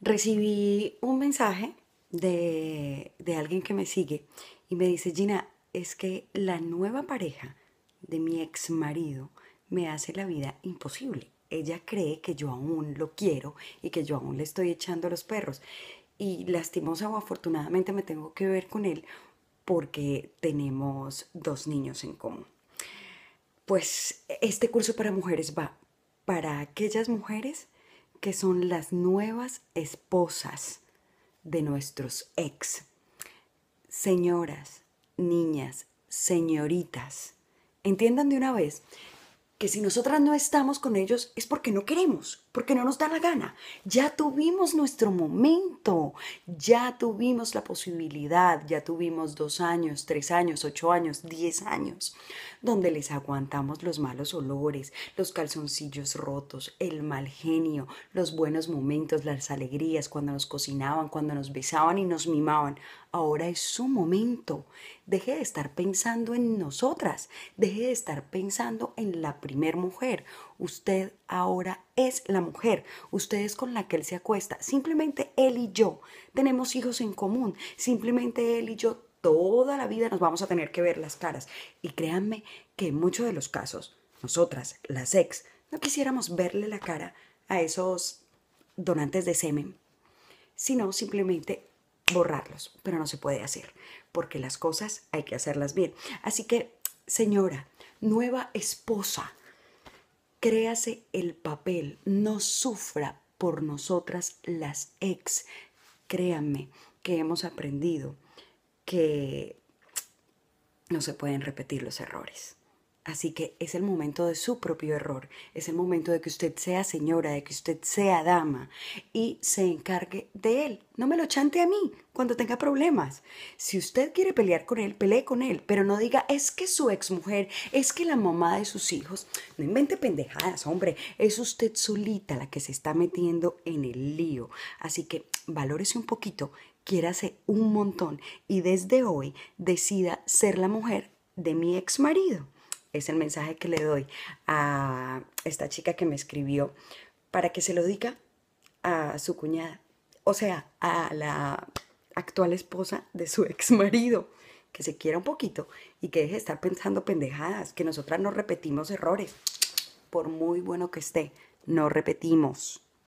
recibí un mensaje de, de alguien que me sigue y me dice, Gina, es que la nueva pareja de mi ex marido me hace la vida imposible. Ella cree que yo aún lo quiero y que yo aún le estoy echando a los perros. Y lastimosa o afortunadamente me tengo que ver con él porque tenemos dos niños en común. Pues este curso para mujeres va para aquellas mujeres que son las nuevas esposas de nuestros ex. Señoras, niñas, señoritas, entiendan de una vez que si nosotras no estamos con ellos es porque no queremos, porque no nos da la gana. Ya tuvimos nuestro momento, ya tuvimos la posibilidad, ya tuvimos dos años, tres años, ocho años, diez años, donde les aguantamos los malos olores, los calzoncillos rotos, el mal genio, los buenos momentos, las alegrías, cuando nos cocinaban, cuando nos besaban y nos mimaban. Ahora es su momento. Deje de estar pensando en nosotras, deje de estar pensando en la primer mujer. Usted ahora es la mujer. Usted es con la que él se acuesta. Simplemente él y yo tenemos hijos en común. Simplemente él y yo toda la vida nos vamos a tener que ver las caras. Y créanme que en muchos de los casos, nosotras, las ex, no quisiéramos verle la cara a esos donantes de semen, sino simplemente borrarlos, pero no se puede hacer, porque las cosas hay que hacerlas bien. Así que, señora, nueva esposa, créase el papel, no sufra por nosotras las ex. Créanme que hemos aprendido que no se pueden repetir los errores. Así que es el momento de su propio error, es el momento de que usted sea señora, de que usted sea dama y se encargue de él. No me lo chante a mí cuando tenga problemas. Si usted quiere pelear con él, pelee con él, pero no diga es que su exmujer, es que la mamá de sus hijos, no invente pendejadas, hombre, es usted solita la que se está metiendo en el lío. Así que valórese un poquito, quiérase un montón y desde hoy decida ser la mujer de mi ex marido es el mensaje que le doy a esta chica que me escribió para que se lo diga a su cuñada, o sea, a la actual esposa de su ex marido, que se quiera un poquito y que deje de estar pensando pendejadas, que nosotras no repetimos errores, por muy bueno que esté, no repetimos.